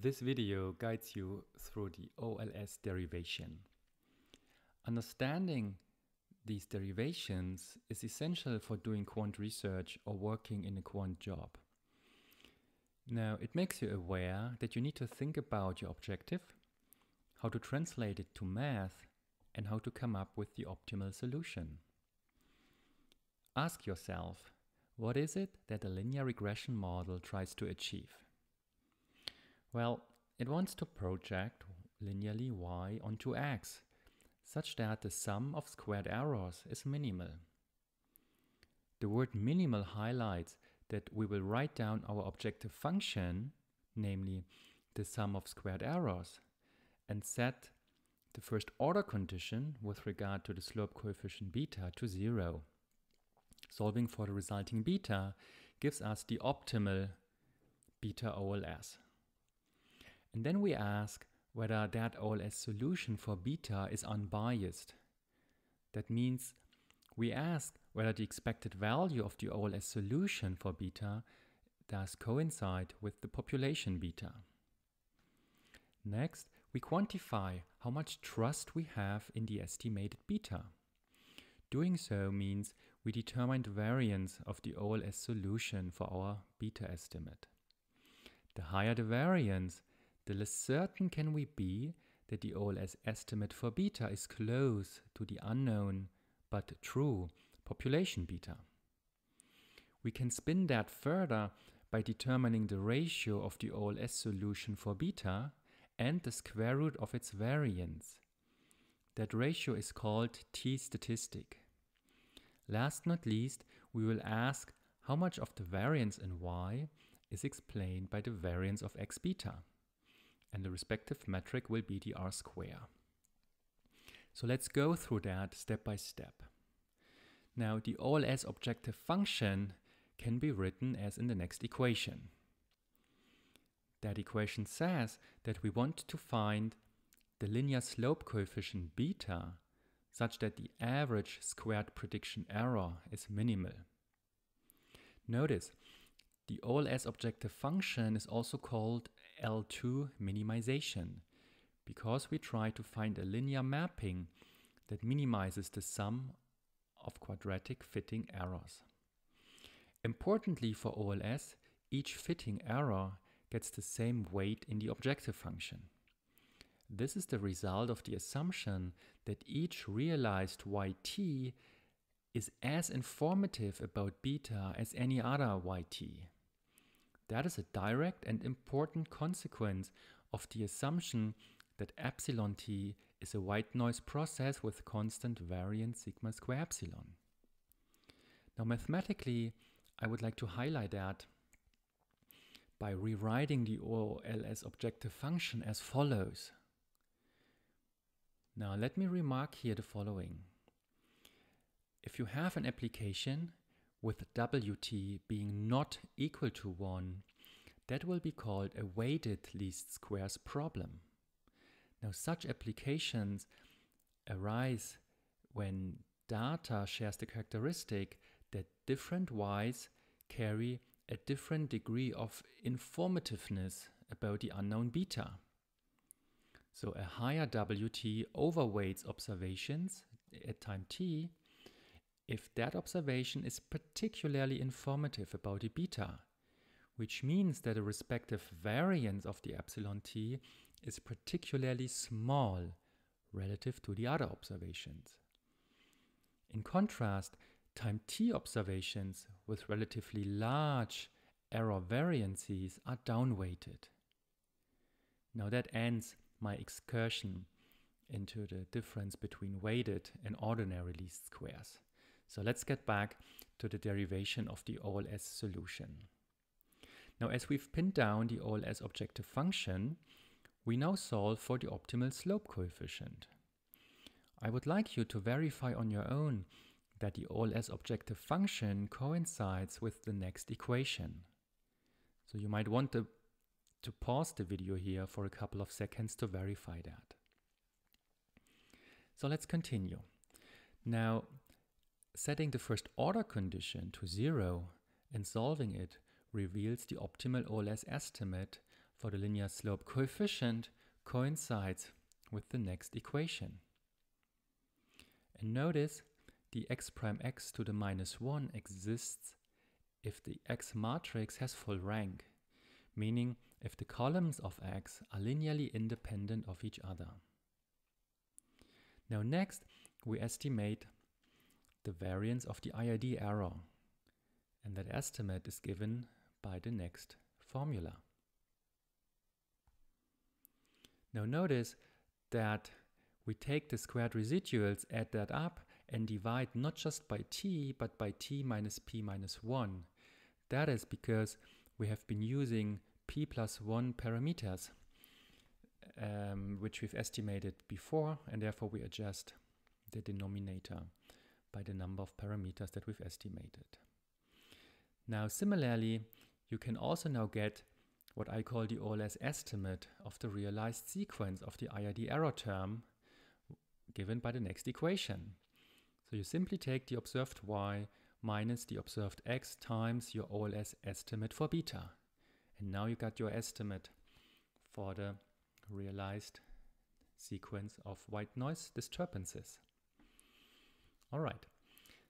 This video guides you through the OLS derivation. Understanding these derivations is essential for doing quant research or working in a quant job. Now, it makes you aware that you need to think about your objective, how to translate it to math, and how to come up with the optimal solution. Ask yourself, what is it that a linear regression model tries to achieve? Well, it wants to project linearly y onto x, such that the sum of squared errors is minimal. The word minimal highlights that we will write down our objective function, namely the sum of squared errors, and set the first order condition with regard to the slope coefficient beta to zero. Solving for the resulting beta gives us the optimal beta OLS. And then we ask whether that OLS solution for beta is unbiased. That means we ask whether the expected value of the OLS solution for beta does coincide with the population beta. Next, we quantify how much trust we have in the estimated beta. Doing so means we determine the variance of the OLS solution for our beta estimate. The higher the variance, the less certain can we be that the OLS estimate for beta is close to the unknown but true population beta. We can spin that further by determining the ratio of the OLS solution for beta and the square root of its variance. That ratio is called t-statistic. Last not least, we will ask how much of the variance in y is explained by the variance of x beta and the respective metric will be the R square. So let's go through that step by step. Now the OLS objective function can be written as in the next equation. That equation says that we want to find the linear slope coefficient beta such that the average squared prediction error is minimal. Notice, the OLS objective function is also called L2 minimization because we try to find a linear mapping that minimizes the sum of quadratic fitting errors. Importantly for OLS, each fitting error gets the same weight in the objective function. This is the result of the assumption that each realized yt is as informative about beta as any other yt. That is a direct and important consequence of the assumption that epsilon t is a white noise process with constant variance sigma square epsilon. Now mathematically, I would like to highlight that by rewriting the OLS objective function as follows. Now let me remark here the following. If you have an application with Wt being not equal to 1, that will be called a weighted least squares problem. Now such applications arise when data shares the characteristic that different y's carry a different degree of informativeness about the unknown beta. So a higher Wt overweights observations at time t if that observation is particularly informative about the beta, which means that the respective variance of the epsilon t is particularly small relative to the other observations. In contrast, time t observations with relatively large error variances are downweighted. Now that ends my excursion into the difference between weighted and ordinary least squares. So let's get back to the derivation of the OLS solution. Now as we've pinned down the OLS objective function, we now solve for the optimal slope coefficient. I would like you to verify on your own that the OLS objective function coincides with the next equation. So you might want to, to pause the video here for a couple of seconds to verify that. So let's continue. Now, Setting the first order condition to zero and solving it reveals the optimal OLS estimate for the linear slope coefficient coincides with the next equation. And notice the x prime x to the minus 1 exists if the x matrix has full rank, meaning if the columns of x are linearly independent of each other. Now next, we estimate the variance of the IID error. And that estimate is given by the next formula. Now notice that we take the squared residuals, add that up, and divide not just by t, but by t minus p minus 1. That is because we have been using p plus 1 parameters, um, which we've estimated before, and therefore we adjust the denominator by the number of parameters that we've estimated. Now similarly, you can also now get what I call the OLS estimate of the realized sequence of the IID error term given by the next equation. So you simply take the observed y minus the observed x times your OLS estimate for beta. And now you got your estimate for the realized sequence of white noise disturbances. All right.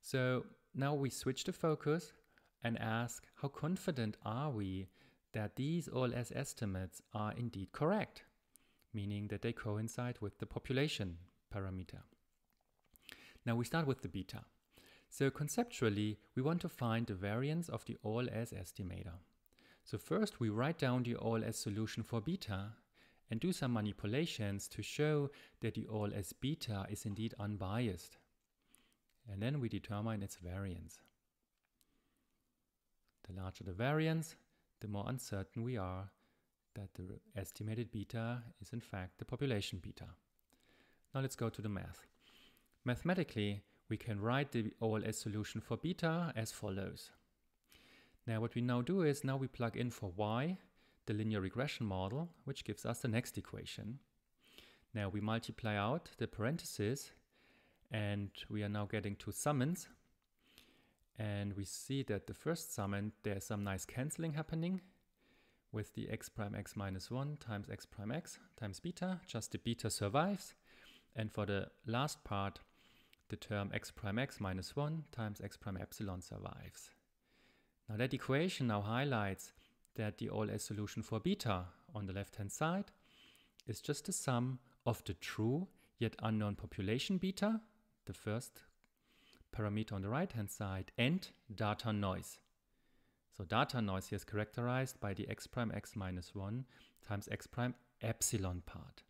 So now we switch the focus and ask how confident are we that these OLS estimates are indeed correct, meaning that they coincide with the population parameter. Now we start with the beta. So conceptually, we want to find the variance of the OLS estimator. So first we write down the OLS solution for beta and do some manipulations to show that the OLS beta is indeed unbiased and then we determine its variance. The larger the variance, the more uncertain we are that the estimated beta is in fact the population beta. Now let's go to the math. Mathematically, we can write the OLS solution for beta as follows. Now what we now do is now we plug in for y the linear regression model, which gives us the next equation. Now we multiply out the parentheses and we are now getting to summons. And we see that the first summon, there's some nice canceling happening with the x prime x minus 1 times x prime x times beta, just the beta survives. And for the last part, the term x prime x minus 1 times x prime epsilon survives. Now that equation now highlights that the all S solution for beta on the left hand side is just the sum of the true yet unknown population beta the first parameter on the right hand side, and data noise. So data noise here is characterized by the x prime x minus 1 times x prime epsilon part.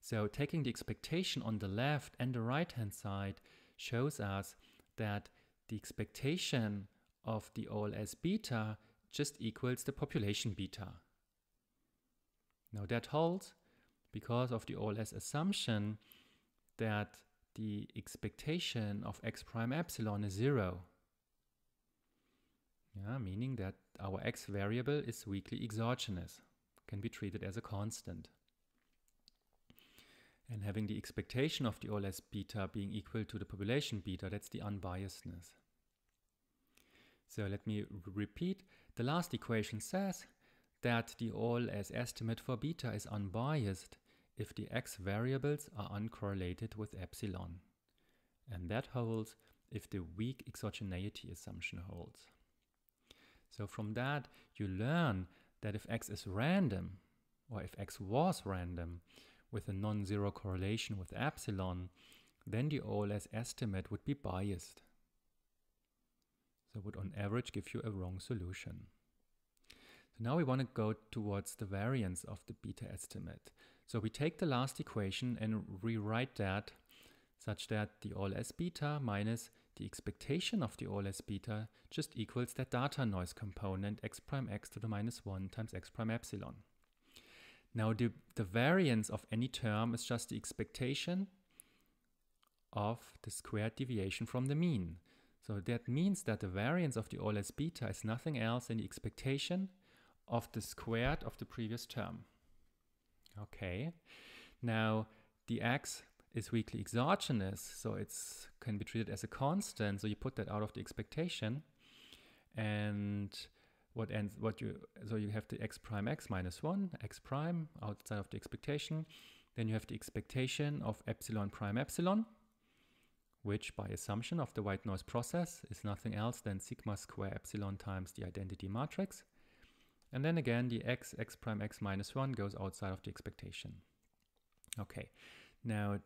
So taking the expectation on the left and the right hand side shows us that the expectation of the OLS beta just equals the population beta. Now that holds because of the OLS assumption that the expectation of x prime epsilon is zero. Yeah, meaning that our x variable is weakly exogenous, can be treated as a constant. And having the expectation of the OLS beta being equal to the population beta, that's the unbiasedness. So let me repeat. The last equation says that the OLS estimate for beta is unbiased if the x variables are uncorrelated with epsilon. And that holds if the weak exogeneity assumption holds. So from that, you learn that if x is random, or if x was random, with a non-zero correlation with epsilon, then the OLS estimate would be biased. So would on average give you a wrong solution. So now we want to go towards the variance of the beta estimate. So we take the last equation and rewrite that such that the all s beta minus the expectation of the all s beta just equals that data noise component x prime x to the minus 1 times x prime epsilon. Now the, the variance of any term is just the expectation of the squared deviation from the mean. So that means that the variance of the all s beta is nothing else than the expectation of the squared of the previous term. Okay. Now, the x is weakly exogenous, so it's can be treated as a constant. So you put that out of the expectation, and what ends what you so you have the x prime x minus one x prime outside of the expectation. Then you have the expectation of epsilon prime epsilon, which by assumption of the white noise process is nothing else than sigma square epsilon times the identity matrix. And then again, the x, x prime x minus 1 goes outside of the expectation. Okay, now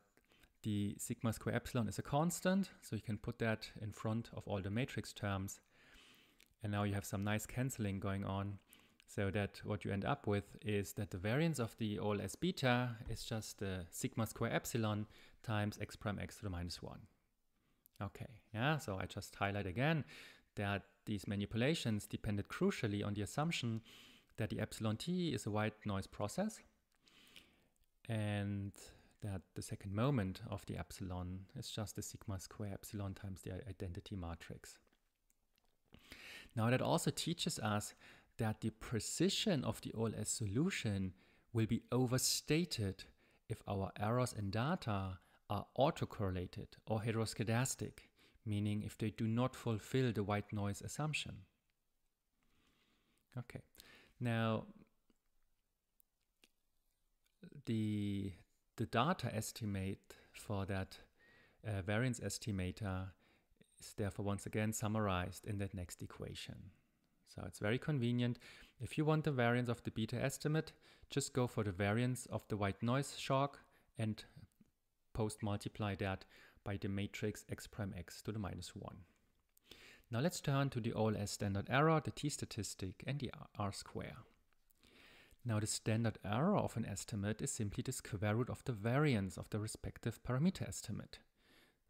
the sigma square epsilon is a constant, so you can put that in front of all the matrix terms. And now you have some nice canceling going on, so that what you end up with is that the variance of the OLS beta is just the sigma square epsilon times x prime x to the minus 1. Okay, yeah, so I just highlight again that these manipulations depended crucially on the assumption that the epsilon t is a white noise process and that the second moment of the epsilon is just the sigma square epsilon times the identity matrix. Now that also teaches us that the precision of the OLS solution will be overstated if our errors in data are autocorrelated or heteroscedastic meaning if they do not fulfill the white noise assumption. Okay, now the, the data estimate for that uh, variance estimator is therefore once again summarized in that next equation. So it's very convenient. If you want the variance of the beta estimate, just go for the variance of the white noise shock and post multiply that by the matrix x prime x to the minus 1. Now let's turn to the OLS standard error, the t-statistic and the r-square. Now the standard error of an estimate is simply the square root of the variance of the respective parameter estimate.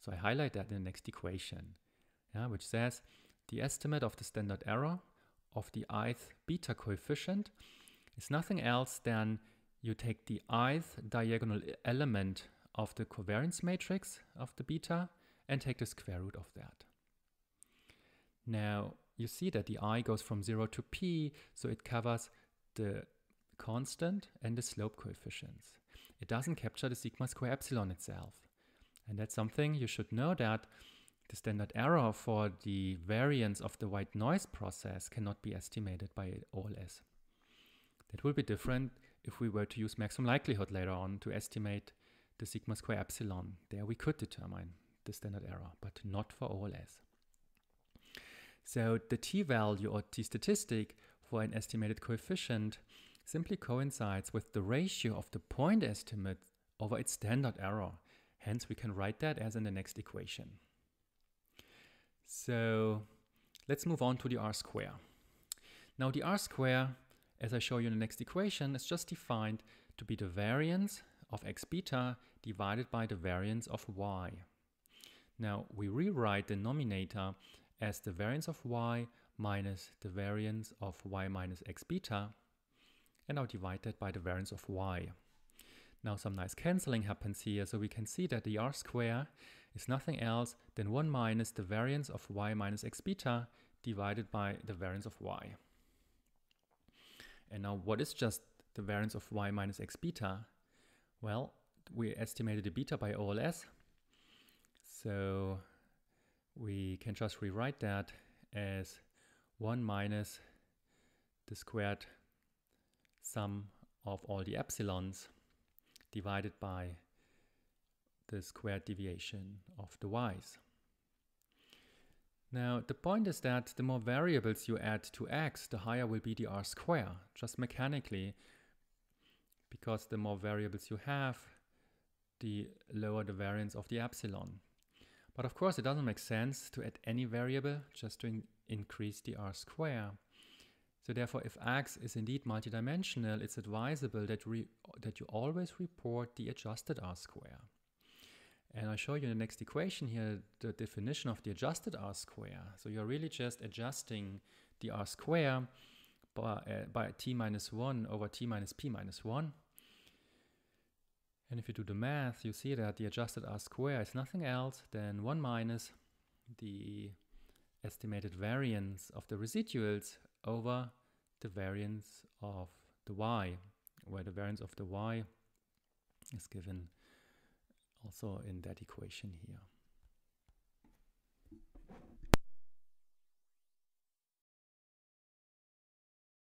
So I highlight that in the next equation, yeah, which says the estimate of the standard error of the ith beta coefficient is nothing else than you take the ith diagonal element of the covariance matrix of the beta and take the square root of that. Now you see that the i goes from 0 to p, so it covers the constant and the slope coefficients. It doesn't capture the sigma square epsilon itself. And that's something you should know that the standard error for the variance of the white noise process cannot be estimated by OLS. That will be different if we were to use maximum likelihood later on to estimate the sigma square epsilon. There we could determine the standard error, but not for all s. So the t-value or t-statistic for an estimated coefficient simply coincides with the ratio of the point estimate over its standard error. Hence, we can write that as in the next equation. So let's move on to the r square. Now the r square, as I show you in the next equation, is just defined to be the variance of x beta divided by the variance of y. Now we rewrite the denominator as the variance of y minus the variance of y minus x beta and now divide that by the variance of y. Now some nice cancelling happens here, so we can see that the r square is nothing else than 1 minus the variance of y minus x beta divided by the variance of y. And now what is just the variance of y minus x beta? Well, we estimated the beta by OLS. So we can just rewrite that as 1 minus the squared sum of all the epsilons divided by the squared deviation of the y's. Now, the point is that the more variables you add to x, the higher will be the r square. Just mechanically, because the more variables you have, the lower the variance of the epsilon. But of course, it doesn't make sense to add any variable just to in increase the r square. So therefore, if x is indeed multidimensional, it's advisable that, that you always report the adjusted r square. And I show you in the next equation here the definition of the adjusted r square. So you're really just adjusting the r square by, uh, eh, by t minus 1 over t minus p minus 1. And if you do the math, you see that the adjusted r square is nothing else than 1 minus the estimated variance of the residuals over the variance of the y, where the variance of the y is given also in that equation here.